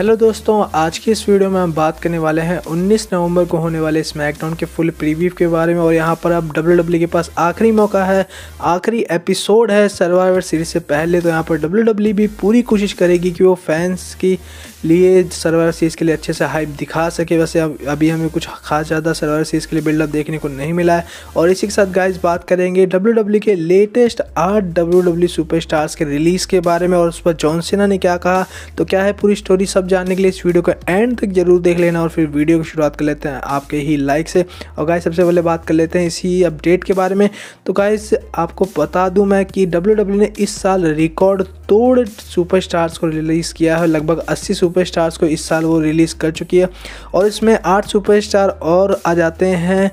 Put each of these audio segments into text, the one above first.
hello दोस्तों आज की इस वीडियो में हम बात करने वाले हैं 19 नवंबर को होने वाले स्मैकडाउन के फुल प्रीव्यू के बारे में और यहाँ पर अब डब्ल्यू e के पास आखिरी मौका है आखिरी एपिसोड है सर्वाइवर सीरीज से पहले तो यहाँ पर डब्ल्यू e भी पूरी कोशिश करेगी कि वो फैंस की लिए सर्वाइवर सीरीज़ के लिए अच्छे से हाइप दिखा सके वैसे अब अभी हमें कुछ खास ज़्यादा सर्वाइवर सीरीज़ के लिए बिल्डअप देखने को नहीं मिला है और इसी के साथ गाइज बात करेंगे डब्ल्यू e के लेटेस्ट आठ डब्ल्यू डब्ल्यू के रिलीज़ के बारे में और उस पर सिन्हा ने क्या कहा तो क्या है पूरी स्टोरी सब जानने के लिए इस वीडियो का एंड तक जरूर देख लेना और फिर वीडियो की शुरुआत कर लेते हैं आपके ही लाइक से और गाय सबसे पहले बात कर लेते हैं इसी अपडेट के बारे में तो गाय आपको बता दूं मैं कि डब्ल्यू e ने इस साल रिकॉर्ड तोड़ सुपरस्टार्स को रिलीज़ किया है लगभग 80 सुपरस्टार्स को इस साल वो रिलीज़ कर चुकी है और इसमें आठ सुपर और आ जाते हैं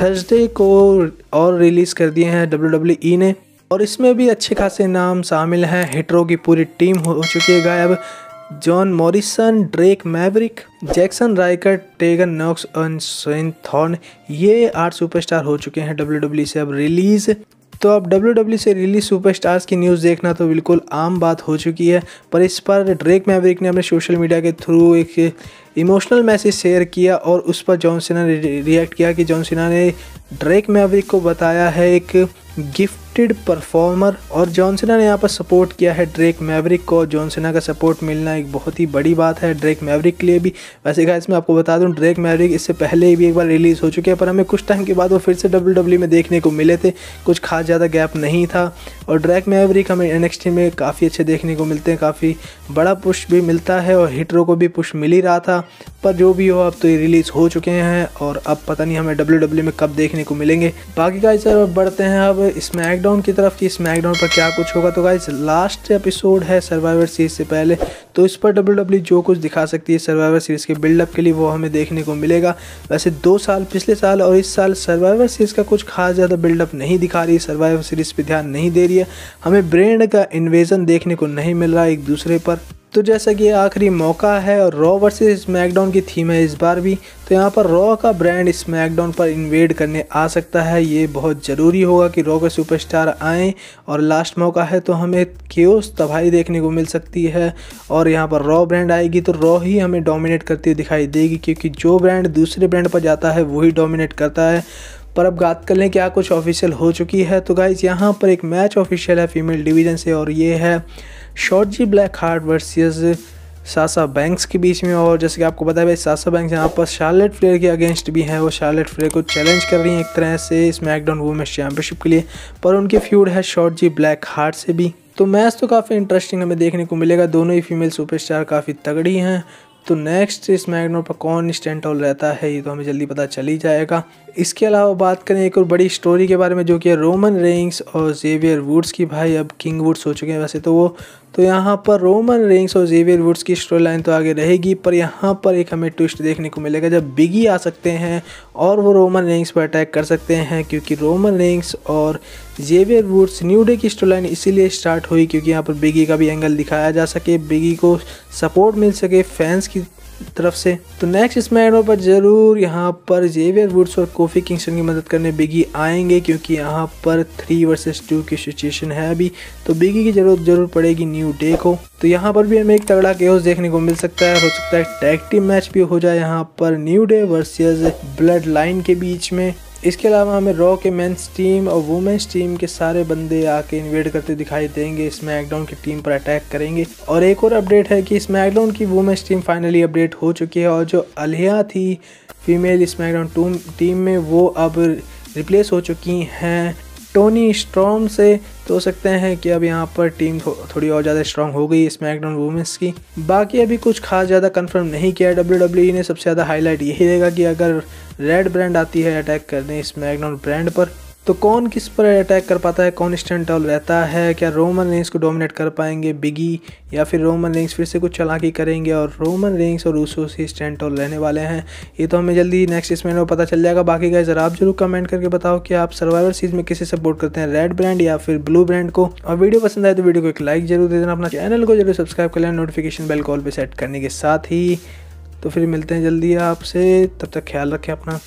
थर्सडे को और रिलीज़ कर दिए हैं डब्ल्यू e ने और इसमें भी अच्छे खासे नाम शामिल हैं हिटरों की पूरी टीम हो चुकी है गायब John Morrison Drake Maverick Jackson Ryker Tegan Nox और सेन थॉर्न ये आठ सुपरस्टार हो चुके हैं डब्ल्यू e से अब रिलीज़ तो अब डब्ल्यू e से रिलीज सुपरस्टार्स की न्यूज़ देखना तो बिल्कुल आम बात हो चुकी है पर इस पर ड्रेक मैवरिक ने अपने सोशल मीडिया के थ्रू एक इमोशनल मैसेज शेयर किया और उस पर जॉन सिन्हा ने रिएक्ट किया कि जॉन सिन्हा ने ड्रेक मैवरिक को बताया है एक गिफ्ट गिफ्टेड परफॉर्मर और जॉनसना ने यहाँ पर सपोर्ट किया है ड्रेक मैवरिक को जॉनसना का सपोर्ट मिलना एक बहुत ही बड़ी बात है ड्रेक मैवरिक के लिए भी वैसे गाइस मैं आपको बता दूँ ड्रेक मैवरिक इससे पहले भी एक बार रिलीज़ हो चुके हैं पर हमें कुछ टाइम के बाद वो फिर से डब्ल्यू डब्ल्यू e में देखने को मिले थे कुछ खास ज़्यादा गैप नहीं था और ड्रैक मैवरिक हमें एन में काफ़ी अच्छे देखने को मिलते हैं काफ़ी बड़ा पुश भी मिलता है और हिटरों को भी पुश मिल ही रहा था पर जो भी हो अब तो ये रिलीज़ हो चुके हैं और अब पता नहीं हमें डब्ल्यू e में कब देखने को मिलेंगे बाकी का इस बढ़ते हैं अब स्मैक स्मैकडाउन की तरफ कि स्मैकडाउन पर क्या कुछ होगा तो गाइज लास्ट एपिसोड है सर्वाइवर सीरीज से पहले तो इस पर डब्ल्यू डब्ल्यू e जो कुछ दिखा सकती है सर्वाइवर सीरीज के बिल्डअप के लिए वो हमें देखने को मिलेगा वैसे दो साल पिछले साल और इस साल सर्वाइवर सीरीज का कुछ खास ज़्यादा बिल्डअप नहीं दिखा रही सर्वाइवर सीरीज पर ध्यान नहीं दे रही है हमें ब्रेंड का इन्वेजन देखने को नहीं मिल रहा एक दूसरे पर तो जैसा कि आखिरी मौका है और रॉ वर्सेस स्मैकडाउन की थीम है इस बार भी तो यहाँ पर रॉ का ब्रांड स्मैकडाउन पर इन्वेड करने आ सकता है ये बहुत ज़रूरी होगा कि रॉ के सुपरस्टार आएँ और लास्ट मौका है तो हमें क्यों तबाही देखने को मिल सकती है और यहाँ पर रॉ ब्रांड आएगी तो रॉ ही हमें डोमिनेट करती हुई दिखाई देगी क्योंकि जो ब्रांड दूसरे ब्रांड पर जाता है वही डोमिनेट करता है पर अब बात कर लें क्या कुछ ऑफिशियल हो चुकी है तो गाइज़ यहाँ पर एक मैच ऑफिशियल है फीमेल डिवीज़न से और ये है Shotzi Blackheart versus Sasha Banks के बीच में और जैसे कि आपको पता है भाई सासा बैंक्स यहाँ पर शार्लेट फ्लेयर के अगेंस्ट भी हैं वो शार्लेट फ्लेयर को चैलेंज कर रही हैं एक तरह से स्मैकडाउन वुमेंस चैंपियनशिप के लिए पर उनके फ्यूड है शॉर्ट जी ब्लैक हार्ट से भी तो मैच तो काफ़ी इंटरेस्टिंग हमें देखने को मिलेगा दोनों ही फीमेल सुपरस्टार काफ़ी तगड़ी हैं तो नेक्स्ट स्मैकडाउन पर कौन स्टैंड टॉल रहता है ये तो हमें जल्दी पता चल ही जाएगा इसके अलावा बात करें एक और बड़ी स्टोरी के बारे में जो कि है रोमन रेंग्स और जेवियर वुड्स की भाई अब किंग वुड्स हो चुके हैं वैसे तो वो तो यहाँ पर रोमन रेंग्स और जेवियर वुड्स की स्टोरी लाइन तो आगे रहेगी पर यहाँ पर एक हमें ट्विस्ट देखने को मिलेगा जब बिगी आ सकते हैं और वो रोमन रेंग्स पर अटैक कर सकते हैं क्योंकि रोमन रेंग्स और जेवियर वुड्स न्यू डे की स्टोरी लाइन इसीलिए स्टार्ट हुई क्योंकि यहाँ पर बिगी का भी एंगल दिखाया जा सके बिगी को सपोर्ट मिल सके फैंस की तरफ से तो नेक्स्ट इस मैडो पर ज़रूर यहाँ पर जेवियर वुड्स और कोफी किंगस्टन की मदद करने बिगी आएंगे क्योंकि यहाँ पर थ्री वर्सेस टू की सिचुएशन है अभी तो बिगी की जरूरत जरूर पड़ेगी न्यू डे को तो यहाँ पर भी हमें एक तगड़ा केस देखने को मिल सकता है हो सकता है टैक्टिव मैच भी हो जाए यहाँ पर New Day versus Bloodline के बीच में इसके अलावा हमें रॉ के मेंस टीम और वुमेंस टीम के सारे बंदे आके इन्वेट करते दिखाई देंगे स्मैकडाउन की टीम पर अटैक करेंगे और एक और अपडेट है कि स्मैकडाउन की वुमेंस टीम फाइनली अपडेट हो चुकी है और जो अलिया थी फीमेल स्मैकडाउन टीम में वो अब रिप्लेस हो चुकी हैं टोनी स्ट्रॉन्ग से तो हो सकते हैं कि अब यहाँ पर टीम थो, थोड़ी और ज़्यादा स्ट्रॉन्ग हो गई स्मैकडाउन वुमेंस की बाकी अभी कुछ खास ज़्यादा कंफर्म नहीं किया डब्ल्यू डब्ल्यू e ने सबसे ज़्यादा हाईलाइट यही देगा कि अगर रेड ब्रांड आती है अटैक करने स्मैकडाउन ब्रांड पर तो कौन किस पर अटैक कर पाता है कौन स्टैंड टॉल रहता है क्या रोमन रेंग्स को डोमिनेट कर पाएंगे बिगी या फिर रोमन रेंग्स फिर से कुछ चलाकी करेंगे और रोमन रेंग्स और रूसो से स्टैंड टॉल रहने वाले हैं ये तो हमें जल्दी नेक्स्ट इसमें में पता चल जाएगा बाकी गाइज आप जरूर कमेंट करके बताओ कि आप सर्वाइवर सीज में किसे सपोर्ट करते हैं रेड ब्रांड या फिर ब्लू ब्रांड को और वीडियो पसंद आए तो वीडियो को एक लाइक जरूर दे देना अपना चैनल को जरूर सब्सक्राइब कर लेना नोटिफिकेशन बेल कॉल पर सेट करने के साथ ही तो फिर मिलते हैं जल्दी आपसे तब तक ख्याल रखें अपना